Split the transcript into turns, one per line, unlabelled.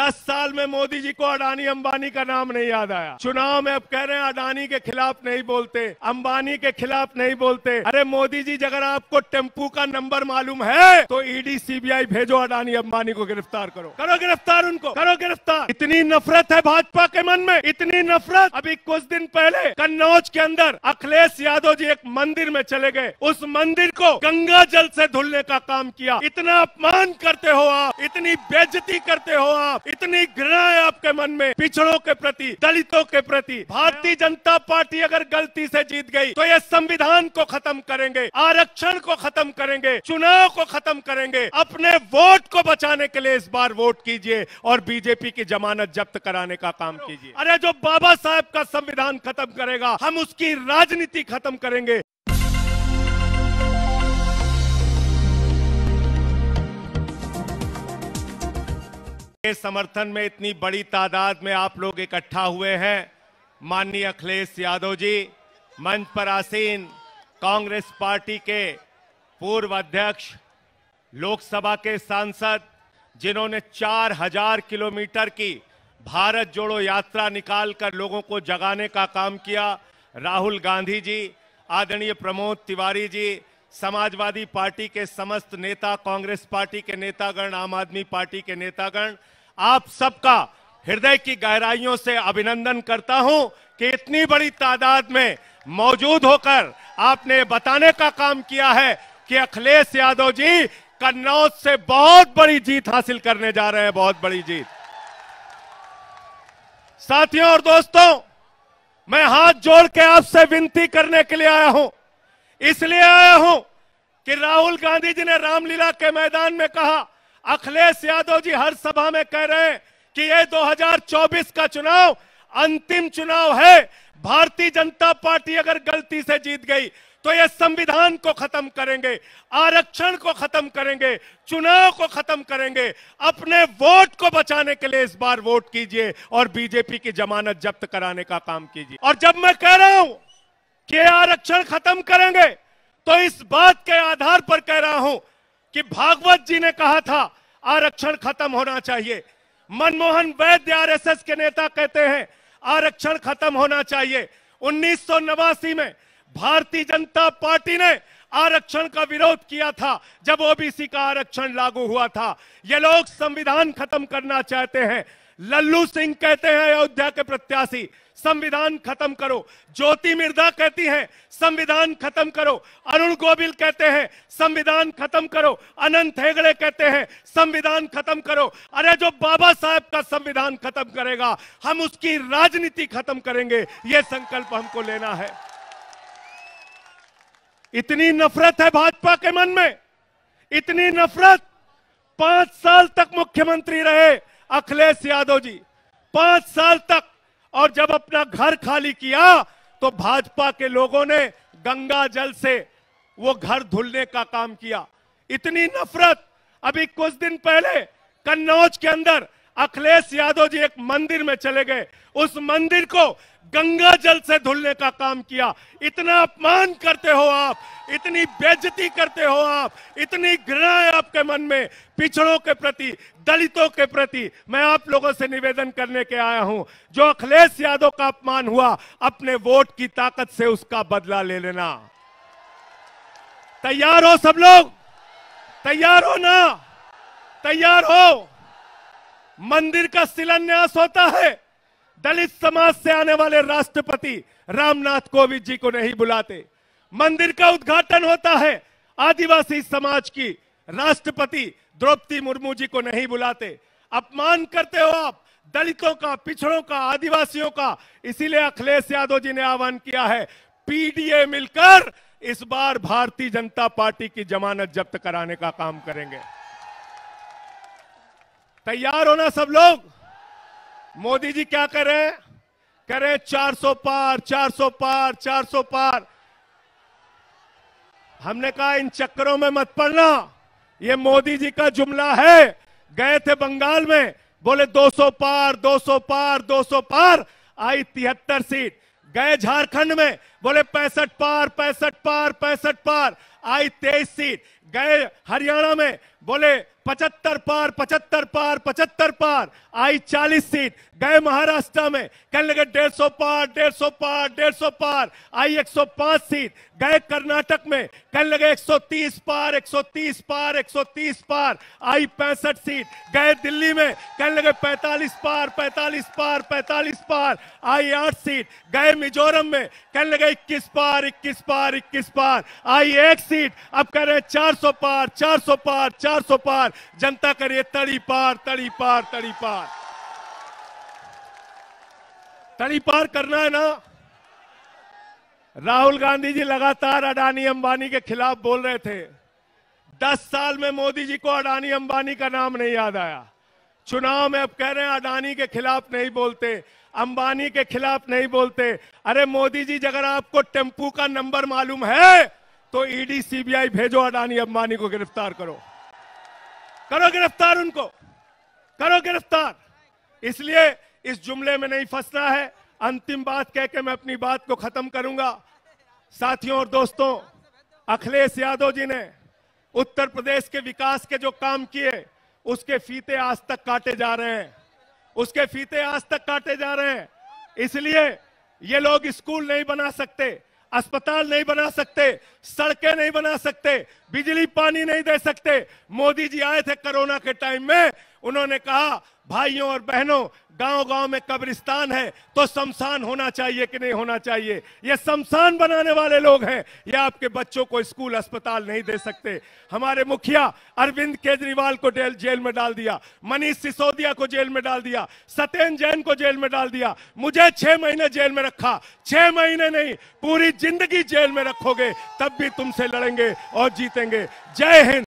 दस साल में मोदी जी को अडानी अंबानी का नाम नहीं याद आया चुनाव में अब कह रहे हैं अडानी के खिलाफ नहीं बोलते अंबानी के खिलाफ नहीं बोलते अरे मोदी जी अगर आपको टेम्पू का नंबर मालूम है तो ईडी e सीबीआई भेजो अडानी अंबानी को गिरफ्तार करो करो गिरफ्तार उनको करो गिरफ्तार इतनी नफरत है भाजपा के मन में इतनी नफरत अभी कुछ दिन पहले कन्नौज के अंदर अखिलेश यादव जी एक मंदिर में चले गए उस मंदिर को गंगा जल से धुलने का काम किया इतना अपमान करते हो आप इतनी बेजती करते हो आप इतनी घृणा है आपके मन में पिछड़ों के प्रति दलितों के प्रति भारतीय जनता पार्टी अगर गलती से जीत गई तो ये संविधान को खत्म करेंगे आरक्षण को खत्म करेंगे चुनाव को खत्म करेंगे अपने वोट को बचाने के लिए इस बार वोट कीजिए और बीजेपी की जमानत जब्त कराने का काम कीजिए अरे जो बाबा साहब का संविधान खत्म करेगा हम उसकी राजनीति खत्म करेंगे के समर्थन में इतनी बड़ी तादाद में आप लोग इकट्ठा हुए हैं माननीय अखिलेश यादव जी मंच पर आसीन कांग्रेस पार्टी के पूर्व अध्यक्ष लोकसभा के सांसद जिन्होंने 4000 किलोमीटर की भारत जोड़ो यात्रा निकालकर लोगों को जगाने का काम किया राहुल गांधी जी आदरणीय प्रमोद तिवारी जी समाजवादी पार्टी के समस्त नेता कांग्रेस पार्टी के नेतागण आम आदमी पार्टी के नेतागण आप सबका हृदय की गहराइयों से अभिनंदन करता हूं कि इतनी बड़ी तादाद में मौजूद होकर आपने बताने का काम किया है कि अखिलेश यादव जी कन्नौज से बहुत बड़ी जीत हासिल करने जा रहे हैं बहुत बड़ी जीत साथियों और दोस्तों मैं हाथ जोड़ के आपसे विनती करने के लिए आया हूं इसलिए आया हूं कि राहुल गांधी जी ने रामलीला के मैदान में कहा अखिलेश यादव जी हर सभा में कह रहे हैं कि ये 2024 का चुनाव अंतिम चुनाव है भारतीय जनता पार्टी अगर गलती से जीत गई तो ये संविधान को खत्म करेंगे आरक्षण को खत्म करेंगे चुनाव को खत्म करेंगे अपने वोट को बचाने के लिए इस बार वोट कीजिए और बीजेपी की जमानत जब्त कराने का काम कीजिए और जब मैं कह रहा हूं कि आरक्षण खत्म करेंगे तो इस बात के आधार पर कह रहा हूं कि भागवत जी ने कहा था आरक्षण खत्म होना चाहिए मनमोहन वैद्य आरएसएस के नेता कहते हैं आरक्षण खत्म होना चाहिए उन्नीस में भारतीय जनता पार्टी ने आरक्षण का विरोध किया था जब ओबीसी का आरक्षण लागू हुआ था ये लोग संविधान खत्म करना चाहते हैं लल्लू सिंह कहते हैं अयोध्या के प्रत्याशी संविधान खत्म करो ज्योति मिर्दा कहती हैं संविधान खत्म करो अरुण गोविल कहते हैं संविधान खत्म करो अनंत हेगड़े कहते हैं संविधान खत्म करो अरे जो बाबा साहब का संविधान खत्म करेगा हम उसकी राजनीति खत्म करेंगे ये संकल्प हमको लेना है इतनी नफरत है भाजपा के मन में इतनी नफरत पांच साल तक मुख्यमंत्री रहे अखिलेश यादव जी पांच साल तक और जब अपना घर खाली किया तो भाजपा के लोगों ने गंगा जल से वो घर धुलने का काम किया इतनी नफरत अभी कुछ दिन पहले कन्नौज के अंदर अखिलेश यादव जी एक मंदिर में चले गए उस मंदिर को गंगा जल से धुलने का काम किया इतना अपमान करते हो आप इतनी बेजती करते हो आप इतनी घृणा है आपके मन में पिछड़ों के प्रति दलितों के प्रति मैं आप लोगों से निवेदन करने के आया हूं जो अखिलेश यादव का अपमान हुआ अपने वोट की ताकत से उसका बदला ले लेना तैयार हो सब लोग तैयार हो ना तैयार हो मंदिर का शिलान्यास होता है दलित समाज से आने वाले राष्ट्रपति रामनाथ कोविंद जी को नहीं बुलाते मंदिर का उद्घाटन होता है आदिवासी समाज की राष्ट्रपति द्रौपदी मुर्मू जी को नहीं बुलाते अपमान करते हो आप दलितों का पिछड़ों का आदिवासियों का इसीलिए अखिलेश यादव जी ने आह्वान किया है पीडीए मिलकर इस बार भारतीय जनता पार्टी की जमानत जब्त कराने का काम करेंगे तैयार होना सब लोग मोदी जी क्या रहे चार सौ पार 400 पार 400 पार हमने कहा इन चक्करों में मत पड़ना ये मोदी जी का जुमला है गए थे बंगाल में बोले 200 पार 200 पार 200 पार आई तिहत्तर सीट गए झारखंड में बोले पैंसठ पार पैंसठ पार पैंसठ पार आई तेईस सीट गए हरियाणा में बोले पचहत्तर पार पचहत्तर पार पचहत्तर पार आई चालीस सीट गए महाराष्ट्र में कहने लगे डेढ़ सौ पार डेढ़ सौ पार डेढ़ सौ पार आई एक सौ पांच सीट गए कर्नाटक में कहने लगे एक सौ तीस पार एक सौ तीस पार एक सौ तीस पार आई पैंसठ सीट गए दिल्ली में कहने लगे पैंतालीस पार पैंतालीस पार पैंतालीस पार आई आठ सीट गए मिजोरम में कहने लगे इक्कीस पार इक्कीस पार इक्कीस पार आई एक सीट अब कह रहे चार सौ पार चार सौ पार चार सौ पार जनता करिए तड़ी पार तड़ी पार तड़ी पार तड़ी पार करना है ना राहुल गांधी जी लगातार अडानी अंबानी के खिलाफ बोल रहे थे दस साल में मोदी जी को अडानी अंबानी का नाम नहीं याद आया चुनाव में अब कह रहे हैं अडानी के खिलाफ नहीं बोलते अंबानी के खिलाफ नहीं बोलते अरे मोदी जी अगर आपको टेम्पू का नंबर मालूम है तो ईडी e सीबीआई भेजो अडानी अंबानी को गिरफ्तार करो करो गिरफ्तार उनको करो गिरफ्तार इसलिए इस जुमले में नहीं फंसना है अंतिम बात कह के मैं अपनी बात को खत्म करूंगा साथियों और दोस्तों अखिलेश यादव जी ने उत्तर प्रदेश के विकास के जो काम किए उसके फीते आज तक काटे जा रहे हैं उसके फीते आज तक काटे जा रहे हैं इसलिए ये लोग स्कूल नहीं बना सकते अस्पताल नहीं बना सकते सड़कें नहीं बना सकते बिजली पानी नहीं दे सकते मोदी जी आए थे कोरोना के टाइम में उन्होंने कहा भाइयों और बहनों गांव गांव में कब्रिस्तान है तो शमशान होना चाहिए कि नहीं होना चाहिए ये शमशान बनाने वाले लोग हैं ये आपके बच्चों को स्कूल अस्पताल नहीं दे सकते हमारे मुखिया अरविंद केजरीवाल को जेल में डाल दिया मनीष सिसोदिया को जेल में डाल दिया सत्येन जैन को जेल में डाल दिया मुझे छह महीने जेल में रखा छह महीने नहीं पूरी जिंदगी जेल में रखोगे तब भी तुमसे लड़ेंगे और जीतेंगे जय हिंद